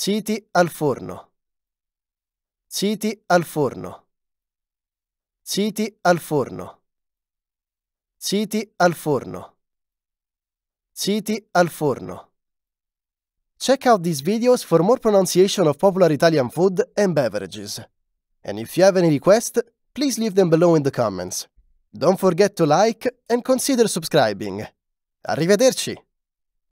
Ziti al forno. Ziti al forno. Ziti al forno. Ziti al forno. Ziti al forno. Check out these videos for more pronunciation of popular Italian food and beverages. And if you have any requests, please leave them below in the comments. Don't forget to like and consider subscribing. Arrivederci!